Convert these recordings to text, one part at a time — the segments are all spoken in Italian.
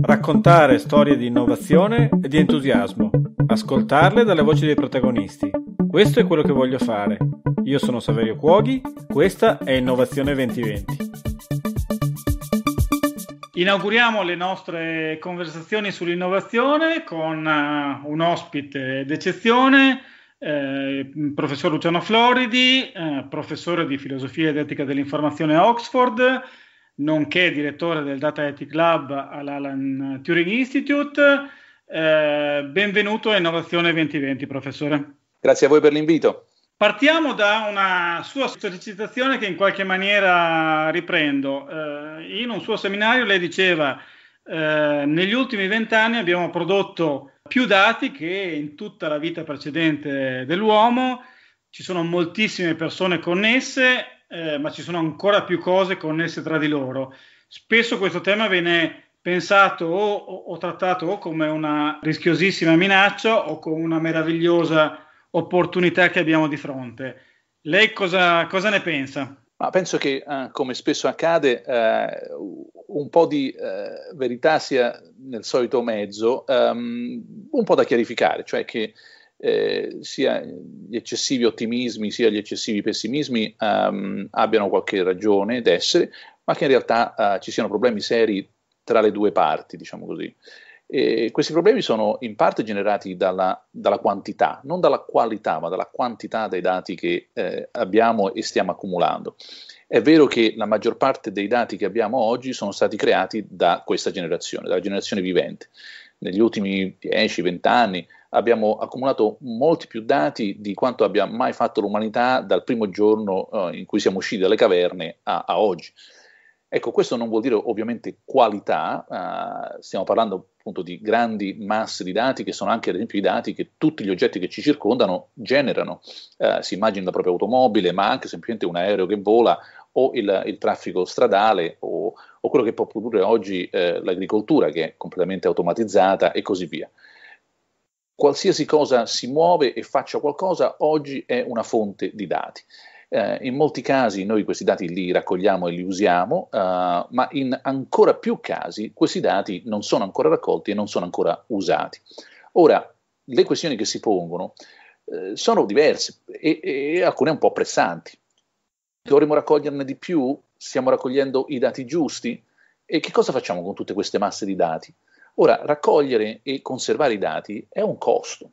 Raccontare storie di innovazione e di entusiasmo, ascoltarle dalle voci dei protagonisti. Questo è quello che voglio fare. Io sono Saverio Cuoghi, questa è Innovazione 2020. Inauguriamo le nostre conversazioni sull'innovazione con eh, un ospite d'eccezione, eh, professor Luciano Floridi, eh, professore di filosofia ed etica dell'informazione a Oxford, nonché direttore del Data Ethic Lab all'Alan Turing Institute. Eh, benvenuto a Innovazione 2020, professore. Grazie a voi per l'invito. Partiamo da una sua sollecitazione che in qualche maniera riprendo. Eh, in un suo seminario lei diceva eh, negli ultimi vent'anni abbiamo prodotto più dati che in tutta la vita precedente dell'uomo, ci sono moltissime persone connesse, eh, ma ci sono ancora più cose connesse tra di loro. Spesso questo tema viene pensato o, o, o trattato o come una rischiosissima minaccia o come una meravigliosa opportunità che abbiamo di fronte. Lei cosa, cosa ne pensa? Ma penso che, eh, come spesso accade, eh, un po' di eh, verità sia nel solito mezzo, um, un po' da chiarificare, cioè che eh, sia gli eccessivi ottimismi sia gli eccessivi pessimismi um, abbiano qualche ragione d'essere, ma che in realtà eh, ci siano problemi seri tra le due parti, diciamo così. E questi problemi sono in parte generati dalla, dalla, quantità, non dalla qualità, ma dalla quantità dei dati che eh, abbiamo e stiamo accumulando. È vero che la maggior parte dei dati che abbiamo oggi sono stati creati da questa generazione, dalla generazione vivente. Negli ultimi 10-20 anni abbiamo accumulato molti più dati di quanto abbia mai fatto l'umanità dal primo giorno eh, in cui siamo usciti dalle caverne a, a oggi. Ecco, questo non vuol dire ovviamente qualità, uh, stiamo parlando appunto di grandi masse di dati che sono anche ad esempio i dati che tutti gli oggetti che ci circondano generano. Uh, si immagina la propria automobile, ma anche semplicemente un aereo che vola o il, il traffico stradale o, o, quello che può produrre oggi eh, l'agricoltura che è completamente automatizzata e così via. Qualsiasi cosa si muove e faccia qualcosa oggi è una fonte di dati. Eh, in molti casi noi questi dati li raccogliamo e li usiamo, eh, ma in ancora più casi questi dati non sono ancora raccolti e non sono ancora usati. Ora, le questioni che si pongono eh, sono diverse e, e alcune un po' pressanti. Dovremmo raccoglierne di più? Stiamo raccogliendo i dati giusti? E che cosa facciamo con tutte queste masse di dati? Ora, raccogliere e conservare i dati è un costo.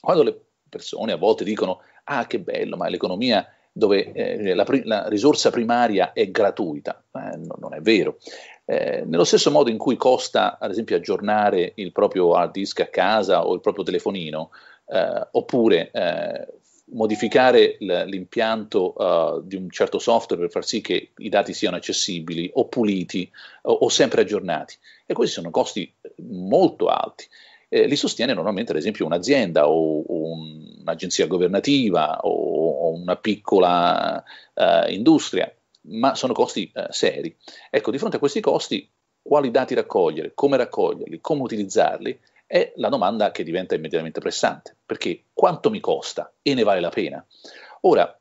Quando le persone a volte dicono, ah che bello, ma l'economia dove eh, la, la, risorsa primaria è gratuita. Eh, no, non è vero. Eh, nello stesso modo in cui costa, ad esempio, aggiornare il proprio hard disk a casa o il proprio telefonino, eh, oppure eh, modificare l'impianto uh, di un certo software per far sì che i dati siano accessibili o puliti o, o sempre aggiornati. E questi sono costi molto alti eh, li sostiene normalmente ad esempio un'azienda o, o un'agenzia governativa o, o una piccola eh, industria, ma sono costi eh, seri. Ecco, di fronte a questi costi, quali dati raccogliere, come raccoglierli, come utilizzarli, è la domanda che diventa immediatamente pressante, perché quanto mi costa e ne vale la pena? Ora,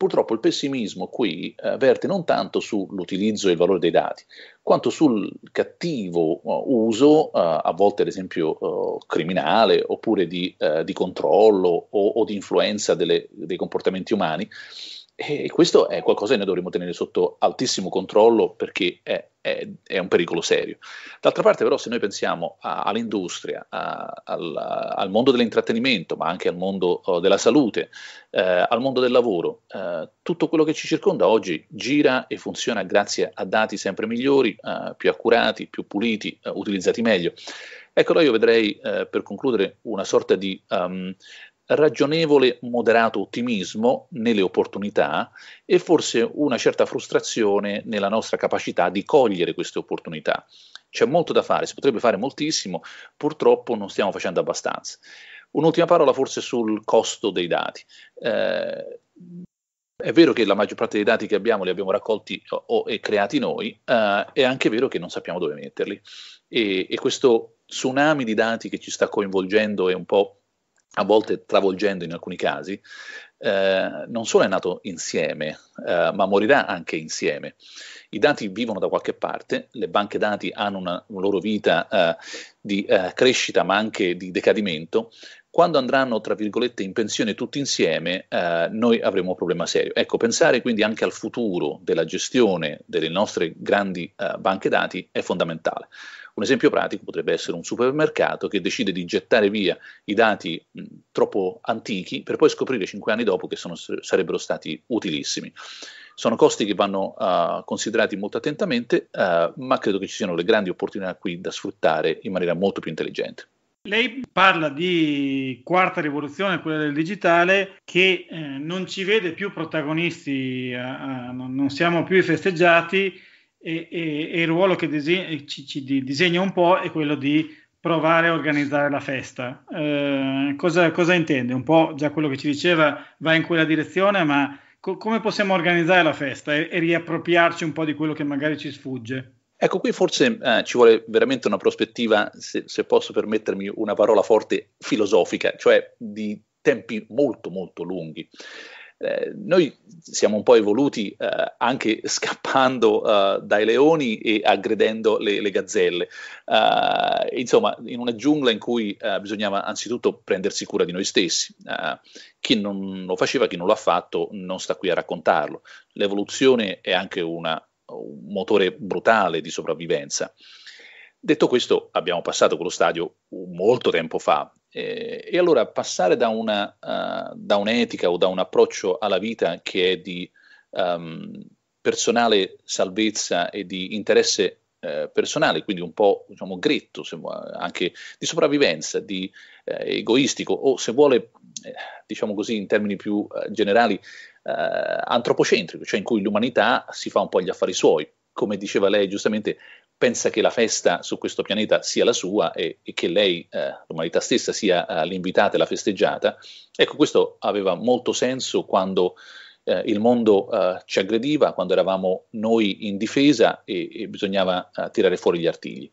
purtroppo il pessimismo qui eh, verte non tanto sull'utilizzo e il valore dei dati, quanto sul cattivo uh, uso, uh, a volte ad esempio uh, criminale, oppure di, di controllo o, o di influenza delle, dei comportamenti umani, e questo è qualcosa che noi dovremmo tenere sotto altissimo controllo perché è, è, è un pericolo serio. D'altra parte però se noi pensiamo a, all'industria, a, al, al, mondo dell'intrattenimento, ma anche al mondo oh, della salute, eh, al mondo del lavoro, eh, tutto quello che ci circonda oggi gira e funziona grazie a dati sempre migliori, eh, più accurati, più puliti, eh, utilizzati meglio. Ecco, allora io vedrei eh, per concludere una sorta di... Um, ragionevole, moderato ottimismo nelle opportunità e forse una certa frustrazione nella nostra capacità di cogliere queste opportunità. C'è molto da fare, si potrebbe fare moltissimo, purtroppo non stiamo facendo abbastanza. Un'ultima parola forse sul costo dei dati. Eh, è vero che la maggior parte dei dati che abbiamo li abbiamo raccolti o, o e creati noi, eh, è anche vero che non sappiamo dove metterli. E, e questo tsunami di dati che ci sta coinvolgendo è un po' a volte travolgendo in alcuni casi, eh, non solo è nato insieme, eh, ma morirà anche insieme. I dati vivono da qualche parte, le banche dati hanno una, una loro vita eh, di eh, crescita ma anche di decadimento. Quando andranno, tra virgolette, in pensione tutti insieme, eh, noi avremo un problema serio. Ecco, pensare quindi anche al futuro della gestione delle nostre grandi eh, banche dati è fondamentale. Un esempio pratico potrebbe essere un supermercato che decide di gettare via i dati mh, troppo antichi per poi scoprire cinque anni dopo che sono, sarebbero stati utilissimi. Sono costi che vanno uh, considerati molto attentamente, uh, ma credo che ci siano le grandi opportunità qui da sfruttare in maniera molto più intelligente. Lei parla di quarta rivoluzione, quella del digitale, che eh, non ci vede più protagonisti, eh, eh non siamo più festeggiati, e, e, e il ruolo che diseg- ci, ci disegna un po' è quello di provare a organizzare la festa. Eh, cosa, cosa, intende? Un po' già quello che ci diceva va in quella direzione, ma co- come possiamo organizzare la festa e, e, riappropriarci un po' di quello che magari ci sfugge? Ecco, qui forse eh, ci vuole veramente una prospettiva, se, se posso permettermi una parola forte, filosofica, cioè di tempi molto molto lunghi. Eh, noi siamo un po' evoluti eh, anche scappando eh, dai leoni e aggredendo le, le gazzelle. Eh, insomma, in una giungla in cui eh, bisognava anzitutto prendersi cura di noi stessi. chi non lo faceva, chi non l'ha fatto, non sta qui a raccontarlo. L'evoluzione è anche una, un motore brutale di sopravvivenza. Detto questo, abbiamo passato quello stadio molto tempo fa, eh, e allora passare da, una, uh, da, un'etica o da un approccio alla vita che è di um, personale salvezza e di interesse eh, personale, quindi un po' diciamo, gretto, vuole, anche di sopravvivenza, di eh, egoistico o se vuole, eh, diciamo così in termini più eh, generali, eh, antropocentrico, cioè in cui l'umanità si fa un po' gli affari suoi. Come diceva lei giustamente, pensa che la festa su questo pianeta sia la sua e, e che lei, eh, l'umanità stessa, sia eh, l'invitata e la festeggiata. Ecco, questo aveva molto senso quando eh, il mondo eh, ci aggrediva, quando eravamo noi in difesa e, e bisognava eh, tirare fuori gli artigli.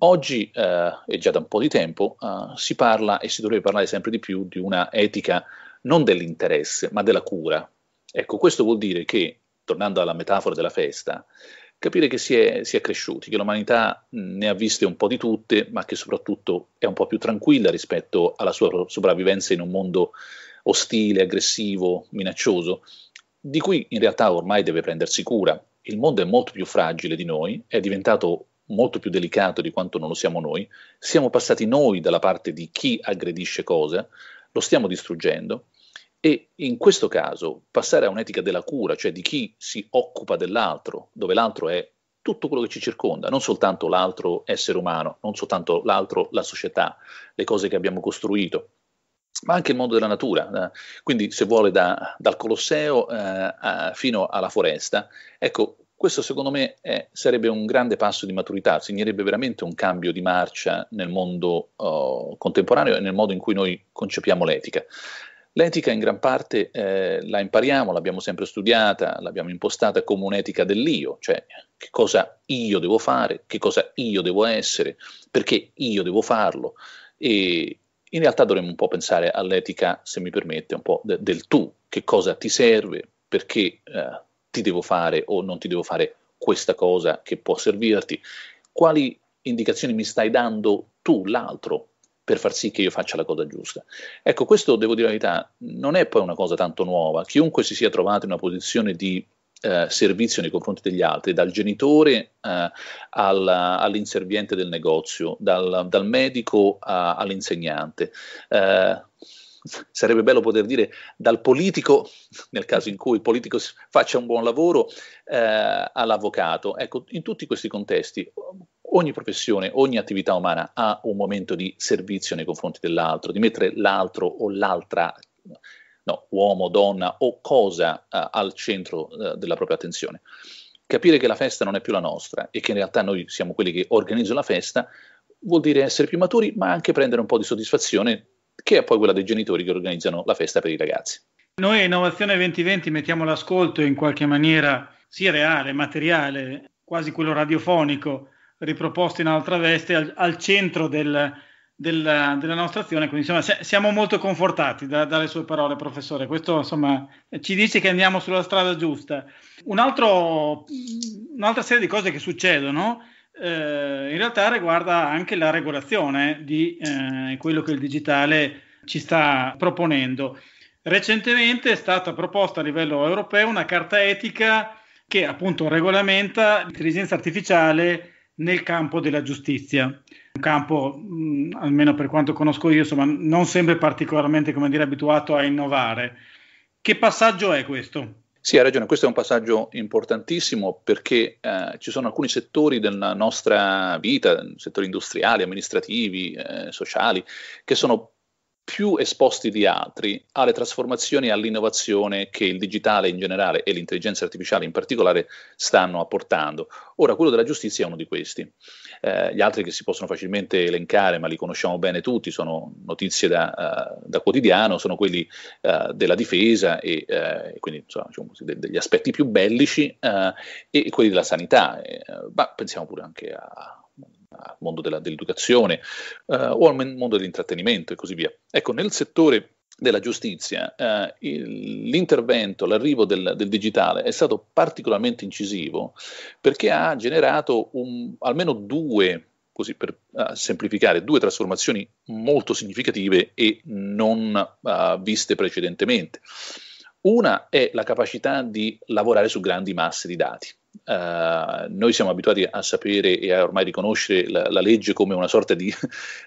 Oggi, e eh, già da un po' di tempo, si parla e si dovrebbe parlare sempre di più di una etica non dell'interesse, ma della cura. Ecco, questo vuol dire che, tornando alla metafora della festa, capire che si è, si è cresciuti, che l'umanità ne ha viste un po' di tutte, ma che soprattutto è un po' più tranquilla rispetto alla sua sopravvivenza in un mondo ostile, aggressivo, minaccioso, di cui in realtà ormai deve prendersi cura. Il mondo è molto più fragile di noi, è diventato molto più delicato di quanto non lo siamo noi, siamo passati noi dalla parte di chi aggredisce cosa, lo stiamo distruggendo e in questo caso passare a un'etica della cura, cioè di chi si occupa dell'altro, dove l'altro è tutto quello che ci circonda, non soltanto l'altro essere umano, non soltanto l'altro la società, le cose che abbiamo costruito, ma anche il mondo della natura. Eh. Quindi se vuole da, dal Colosseo eh, a, fino alla foresta, ecco, questo secondo me è, sarebbe un grande passo di maturità, segnerebbe veramente un cambio di marcia nel mondo oh, contemporaneo e nel modo in cui noi concepiamo l'etica. L'etica in gran parte eh, la impariamo, l'abbiamo sempre studiata, l'abbiamo impostata come un'etica dell'io, cioè che cosa io devo fare, che cosa io devo essere, perché io devo farlo. E in realtà dovremmo un po' pensare all'etica, se mi permette, un po' de- del tu, che cosa ti serve, perché eh, ti devo fare o non ti devo fare questa cosa che può servirti, quali indicazioni mi stai dando tu, l'altro, per far sì che io faccia la cosa giusta. Ecco, questo devo dire la verità, non è poi una cosa tanto nuova. Chiunque si sia trovato in una posizione di eh, servizio nei confronti degli altri, dal genitore eh, alla, all'inserviente del negozio, dal, dal medico a, all'insegnante. Eh, sarebbe bello poter dire dal politico, nel caso in cui il politico faccia un buon lavoro, eh, all'avvocato. Ecco, in tutti questi contesti ogni professione, ogni attività umana ha un momento di servizio nei confronti dell'altro, di mettere l'altro o l'altra, no, uomo, donna o cosa uh, al centro uh, della propria attenzione. Capire che la festa non è più la nostra e che in realtà noi siamo quelli che organizzano la festa vuol dire essere più maturi, ma anche prendere un po' di soddisfazione, che è poi quella dei genitori che organizzano la festa per i ragazzi. Noi Innovazione 2020 mettiamo l'ascolto in qualche maniera sia reale, materiale, quasi quello radiofonico riproposto in altra veste al, al centro del, del, della nostra azione. Quindi insomma, siamo molto confortati da, dalle sue parole, professore. Questo insomma, ci dice che andiamo sulla strada giusta. Un altro, un'altra serie di cose che succedono. Eh, in realtà riguarda anche la regolazione di eh, quello che il digitale ci sta proponendo. Recentemente è stata proposta a livello europeo una carta etica che appunto regolamenta l'intelligenza artificiale nel campo della giustizia. Un campo, mh, mm, almeno per quanto conosco io, insomma, non sempre particolarmente dire, abituato a innovare. Che passaggio è questo? Sì, ha ragione, questo è un passaggio importantissimo perché eh, ci sono alcuni settori della nostra vita, settori industriali, amministrativi, eh, sociali, che sono più esposti di altri alle trasformazioni e all'innovazione che il digitale in generale e l'intelligenza artificiale in particolare stanno apportando. Ora, quello della giustizia è uno di questi. Eh, gli altri che si possono facilmente elencare, ma li conosciamo bene tutti, sono notizie da, uh, da quotidiano, sono quelli uh, della difesa e uh, quindi insomma, diciamo de- degli aspetti più bellici e quelli della sanità. Eh, ma pensiamo pure anche a, al mondo della, dell'educazione eh, o al mondo dell'intrattenimento e così via. Ecco, nel settore della giustizia, eh, il, l'intervento, l'arrivo del, del, digitale è stato particolarmente incisivo perché ha generato un, almeno due, così per uh, semplificare, due trasformazioni molto significative e non uh, viste precedentemente. Una è la capacità di lavorare su grandi masse di dati. Uh, noi siamo abituati a sapere e a ormai riconoscere la, la legge come una sorta di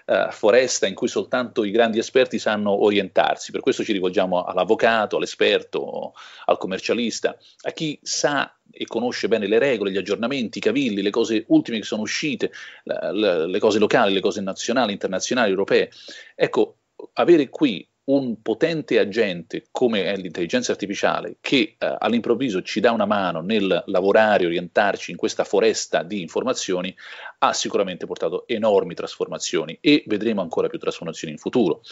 uh, foresta in cui soltanto i grandi esperti sanno orientarsi, per questo ci rivolgiamo all'avvocato, all'esperto, al commercialista, a chi sa e conosce bene le regole, gli aggiornamenti, i cavilli, le cose ultime che sono uscite, la, la, le cose locali, le cose nazionali, internazionali, europee. Ecco, avere qui un potente agente come è l'intelligenza artificiale che eh, all'improvviso ci dà una mano nel lavorare, orientarci in questa foresta di informazioni, ha sicuramente portato enormi trasformazioni e vedremo ancora più trasformazioni in futuro.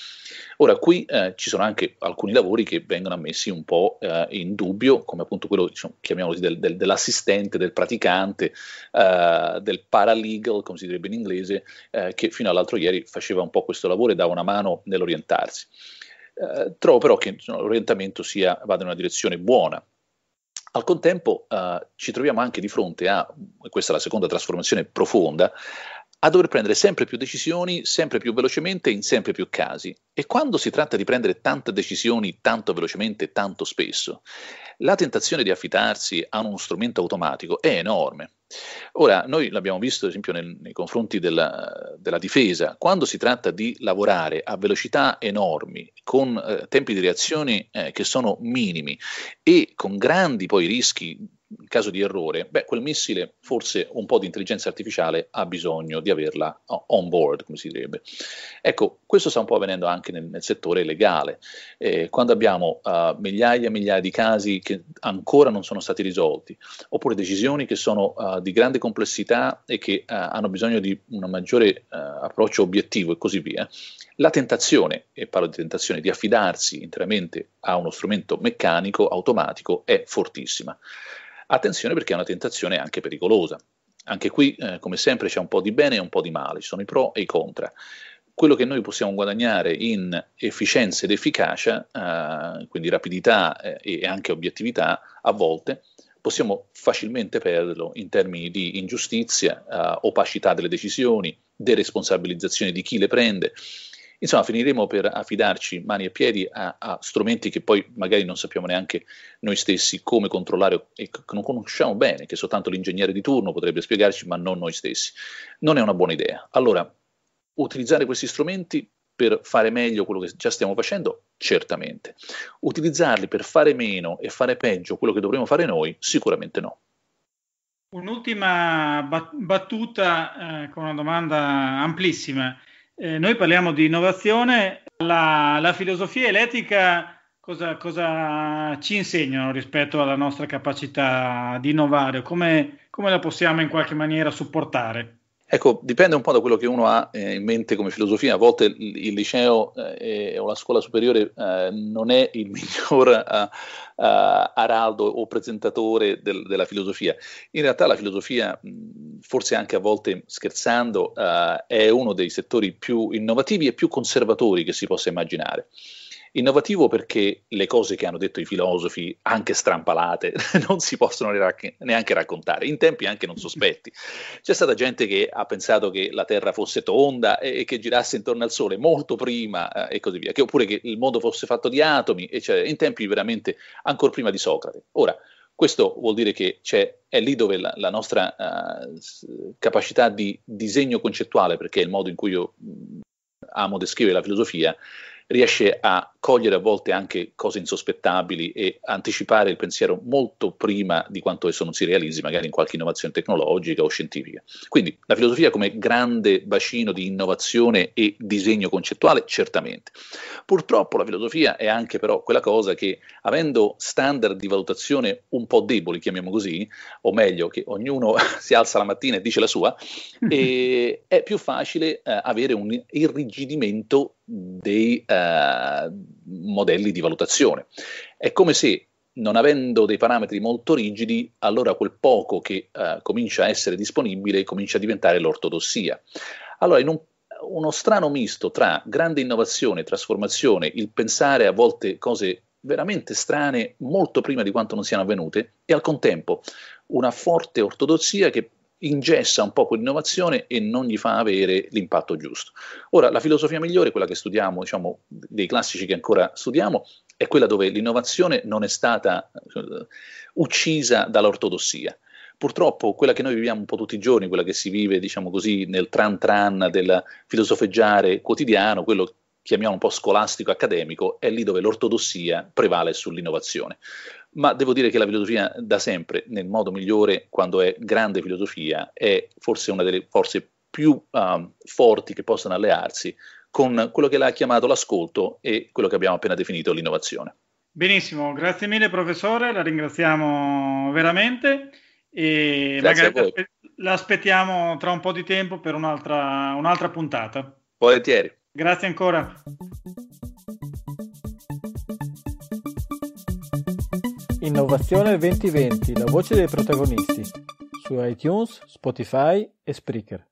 Ora, qui eh, ci sono anche alcuni lavori che vengono messi un po' eh, in dubbio, come appunto quello, diciamo, chiamiamolo del, del, dell'assistente, del praticante, eh, del paralegal, come si direbbe in inglese, eh, che fino all'altro ieri faceva un po' questo lavoro e dava una mano nell'orientarsi. Eh, trovo però che insomma, l'orientamento sia, vada in una direzione buona. Al contempo eh, ci troviamo anche di fronte a, questa è la seconda trasformazione profonda, a dover prendere sempre più decisioni, sempre più velocemente, in sempre più casi. E quando si tratta di prendere tante decisioni tanto velocemente, tanto spesso, la tentazione di affidarsi a uno strumento automatico è enorme. Ora, noi l'abbiamo visto ad esempio nel, nei confronti della, della, difesa, quando si tratta di lavorare a velocità enormi, con eh, tempi di reazione eh, che sono minimi e con grandi poi rischi caso di errore, beh, quel missile forse un po' di intelligenza artificiale ha bisogno di averla on board, come si direbbe. Ecco, questo sta un po' avvenendo anche nel, nel settore legale. Eh, quando abbiamo uh, migliaia e migliaia di casi che ancora non sono stati risolti, oppure decisioni che sono uh, di grande complessità e che uh, hanno bisogno di un maggiore approccio obiettivo e così via, la tentazione, e parlo di tentazione, di affidarsi interamente a uno strumento meccanico, automatico, è fortissima. Attenzione perché è una tentazione anche pericolosa. Anche qui, eh, come sempre, c'è un po' di bene e un po' di male, ci sono i pro e i contra. Quello che noi possiamo guadagnare in efficienza ed efficacia, eh, quindi rapidità eh, e anche obiettività, a volte possiamo facilmente perderlo in termini di ingiustizia, eh, opacità delle decisioni, deresponsabilizzazione di chi le prende Insomma, finiremo per affidarci mani e piedi a, a, strumenti che poi magari non sappiamo neanche noi stessi come controllare e che non conosciamo bene, che soltanto l'ingegnere di turno potrebbe spiegarci, ma non noi stessi. Non è una buona idea. Allora, utilizzare questi strumenti per fare meglio quello che già stiamo facendo? Certamente. Utilizzarli per fare meno e fare peggio quello che dovremmo fare noi? Sicuramente no. Un'ultima battuta eh, con una domanda amplissima. Eh, noi parliamo di innovazione, la, la filosofia e l'etica cosa, cosa, ci insegnano rispetto alla nostra capacità di innovare? Come, come la possiamo in qualche maniera supportare? Ecco, dipende un po' da quello che uno ha eh, in mente come filosofia. A volte il, il liceo eh, o la scuola superiore eh, non è il miglior eh, eh, araldo o presentatore del, della filosofia. In realtà la filosofia, forse anche a volte scherzando, eh, è uno dei settori più innovativi e più conservatori che si possa immaginare. Innovativo perché le cose che hanno detto i filosofi, anche strampalate, non si possono neanche raccontare, in tempi anche non sospetti. C'è stata gente che ha pensato che la Terra fosse tonda e che girasse intorno al Sole molto prima eh, e così via, che, oppure che il mondo fosse fatto di atomi, eccetera, in tempi veramente ancora prima di Socrate. Ora, questo vuol dire che è lì dove la, la nostra uh, capacità di disegno concettuale, perché è il modo in cui io mm, amo descrivere la filosofia, riesce a cogliere a volte anche cose insospettabili e anticipare il pensiero molto prima di quanto esso non si realizzi, magari in qualche innovazione tecnologica o scientifica. Quindi la filosofia come grande bacino di innovazione e disegno concettuale, certamente. Purtroppo la filosofia è anche però quella cosa che, avendo standard di valutazione un po' deboli, chiamiamo così, o meglio, che ognuno si alza la mattina e dice la sua, è più facile eh, avere un irrigidimento dei uh, modelli di valutazione. È come se non avendo dei parametri molto rigidi, allora quel poco che uh, comincia a essere disponibile comincia a diventare l'ortodossia. Allora, in un, uno strano misto tra grande innovazione, trasformazione, il pensare a volte cose veramente strane molto prima di quanto non siano avvenute e al contempo una forte ortodossia che ingessa un po' quell'innovazione e non gli fa avere l'impatto giusto. Ora, la filosofia migliore, quella che studiamo, diciamo, dei classici che ancora studiamo, è quella dove l'innovazione non è stata uh, uccisa dall'ortodossia. Purtroppo quella che noi viviamo un po' tutti i giorni, quella che si vive, diciamo così, nel tran tran del filosofeggiare quotidiano, quello chiamiamo un po' scolastico accademico, è lì dove l'ortodossia prevale sull'innovazione ma devo dire che la filosofia da sempre, nel modo migliore, quando è grande filosofia, è forse una delle forze più um, forti che possono allearsi con quello che l'ha chiamato l'ascolto e quello che abbiamo appena definito l'innovazione. Benissimo, grazie mille professore, la ringraziamo veramente e grazie magari aspettiamo tra un po' di tempo per un'altra, un'altra puntata. Volentieri. Grazie ancora. Innovazione 2020, la voce dei protagonisti, su iTunes, Spotify e Spreaker.